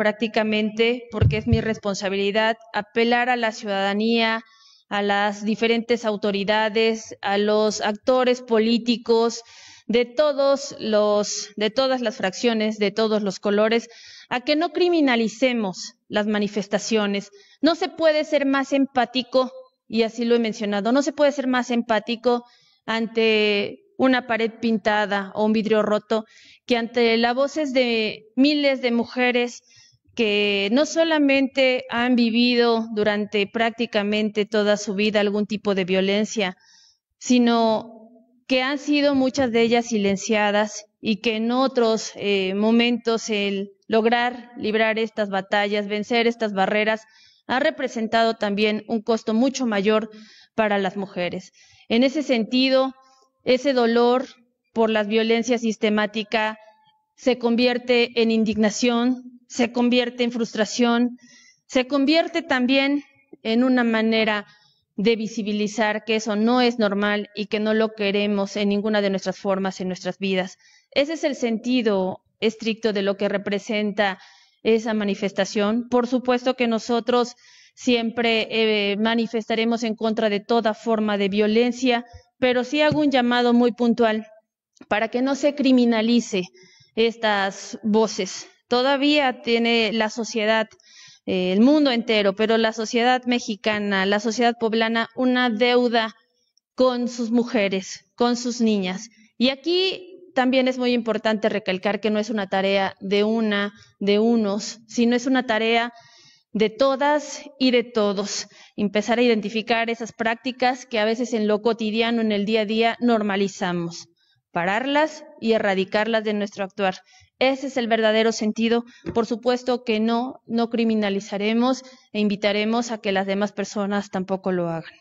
prácticamente, porque es mi responsabilidad, apelar a la ciudadanía, a las diferentes autoridades, a los actores políticos de todos los de todas las fracciones, de todos los colores, a que no criminalicemos las manifestaciones. No se puede ser más empático y así lo he mencionado, no se puede ser más empático ante una pared pintada o un vidrio roto que ante las voces de miles de mujeres que no solamente han vivido durante prácticamente toda su vida algún tipo de violencia, sino que han sido muchas de ellas silenciadas y que en otros eh, momentos el lograr librar estas batallas, vencer estas barreras, ha representado también un costo mucho mayor para las mujeres. En ese sentido, ese dolor por la violencia sistemática se convierte en indignación, se convierte en frustración, se convierte también en una manera de visibilizar que eso no es normal y que no lo queremos en ninguna de nuestras formas en nuestras vidas. Ese es el sentido estricto de lo que representa esa manifestación. Por supuesto que nosotros siempre eh, manifestaremos en contra de toda forma de violencia, pero sí hago un llamado muy puntual para que no se criminalice estas voces, todavía tiene la sociedad, eh, el mundo entero, pero la sociedad mexicana, la sociedad poblana, una deuda con sus mujeres, con sus niñas. Y aquí también es muy importante recalcar que no es una tarea de una, de unos, sino es una tarea de todas y de todos. Empezar a identificar esas prácticas que a veces en lo cotidiano, en el día a día, normalizamos pararlas y erradicarlas de nuestro actuar. Ese es el verdadero sentido. Por supuesto que no, no criminalizaremos e invitaremos a que las demás personas tampoco lo hagan.